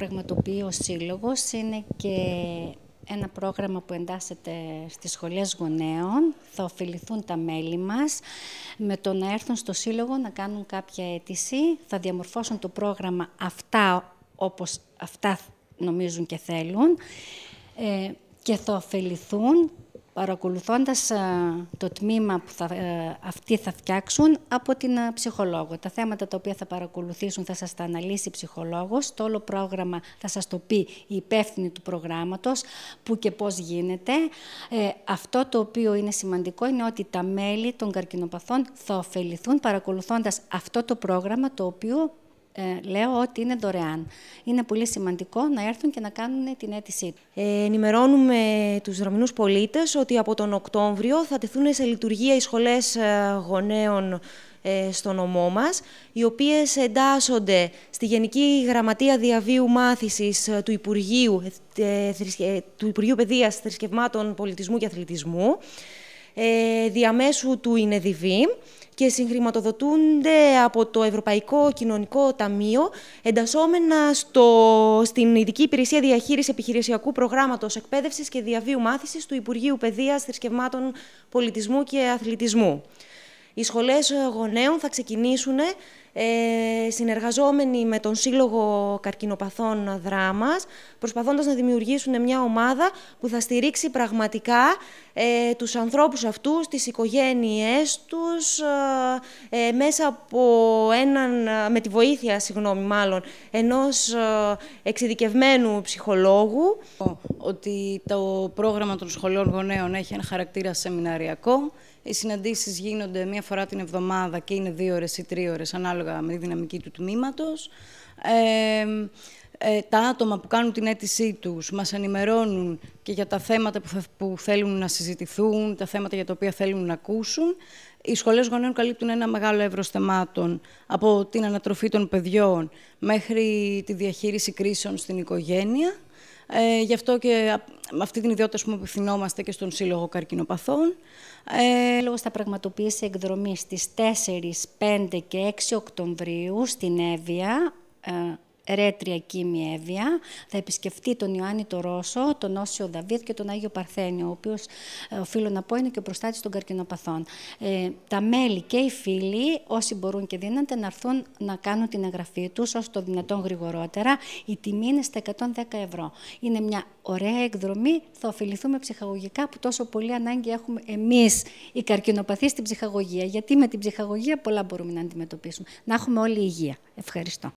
πραγματοποιεί ο Σύλλογος είναι και ένα πρόγραμμα που εντάσσεται στις σχολές γονέων. Θα ωφεληθούν τα μέλη μας με το να έρθουν στο Σύλλογο να κάνουν κάποια αίτηση. Θα διαμορφώσουν το πρόγραμμα αυτά όπως αυτά νομίζουν και θέλουν ε, και θα ωφεληθούν παρακολουθώντας ε, το τμήμα που θα, ε, αυτοί θα φτιάξουν από την ε, ψυχολόγο. Τα θέματα τα οποία θα παρακολουθήσουν θα σας τα αναλύσει η ψυχολόγος, το όλο πρόγραμμα θα σας το πει η υπεύθυνη του προγράμματος, που και πώς γίνεται. αυτό το οποίο είναι σημαντικό είναι ότι τα μέλη των καρκινοπαθών θα ωφεληθούν παρακολουθώντας αυτό το πρόγραμμα το οποίο ε, λέω ότι είναι δωρεάν. Είναι πολύ σημαντικό να έρθουν και να κάνουν την αίτησή τους. Ε, ενημερώνουμε τους δρομινούς πολίτες ότι από τον Οκτώβριο θα τεθούν σε λειτουργία οι σχολές ε, γονέων στο νομό μας, οι οποίες εντάσσονται στη Γενική Γραμματεία Διαβίου Μάθησης του Υπουργείου, του Υπουργείου Παιδείας, Θρησκευμάτων, Πολιτισμού και Αθλητισμού, διαμέσου του ΙΝΕΔΙΒΗ, και συγχρηματοδοτούνται από το Ευρωπαϊκό Κοινωνικό Ταμείο, εντασσόμενα στο, στην Ειδική Υπηρεσία Διαχείρισης Επιχειρησιακού Προγράμματος Εκπαίδευσης και Διαβίου Μάθησης του Υπουργείου Παιδείας, Θρησκευμάτων Πολιτισμού και Αθλητισμού. Οι σχολές γονέων θα ξεκινήσουν ε, συνεργαζόμενοι με τον Σύλλογο Καρκινοπαθών Δράμας, προσπαθώντας να δημιουργήσουν μια ομάδα που θα στηρίξει πραγματικά ε, τους ανθρώπους αυτούς, τις οικογένειές τους, ε, ε, μέσα από έναν, ε, με τη βοήθεια, συγγνώμη μάλλον, ενός εξειδικευμένου ψυχολόγου. Ότι το πρόγραμμα των σχολών γονέων έχει ένα χαρακτήρα σεμιναριακό. Οι συναντήσεις γίνονται μία φορά την εβδομάδα και είναι δύο ώρες ή τρία ώρες ανάλογα με τη δυναμική του τμήματος ε, τα άτομα που κάνουν την αίτησή τους μας ενημερώνουν και για τα θέματα που, που θέλουν να συζητηθούν, τα θέματα για τα οποία θέλουν να ακούσουν. Οι σχολές γονέων καλύπτουν ένα μεγάλο εύρος θεμάτων από την ανατροφή των παιδιών μέχρι τη διαχείριση κρίσεων στην οικογένεια. Ε, γι' αυτό και με αυτή την ιδιότητα που απευθυνόμαστε και στον Σύλλογο Καρκινοπαθών. Ε... Λόγος θα πραγματοποιήσει εκδρομής στις 4, 5 και 6 Οκτωβρίου στην Εύβοια, ε, Ρέτρια κύμη Εύβοια, θα επισκεφτεί τον Ιωάννη το Ρώσο, τον Όσιο Δαβίδ και τον Άγιο Παρθένιο, ο οποίος ε, οφείλω να πω είναι και ο προστάτης των καρκινοπαθών. Ε, τα μέλη και οι φίλοι, όσοι μπορούν και δίνονται, να έρθουν να κάνουν την εγγραφή τους όσο το δυνατόν γρηγορότερα. Η τιμή είναι στα 110 ευρώ. Είναι μια ωραία εκδρομή, θα ωφεληθούμε ψυχαγωγικά που τόσο πολύ ανάγκη έχουμε εμείς οι καρκινοπαθεί στην ψυχαγωγία. Γιατί με την ψυχαγωγία πολλά μπορούμε να αντιμετωπίσουμε. Να έχουμε όλη υγεία. Ευχαριστώ.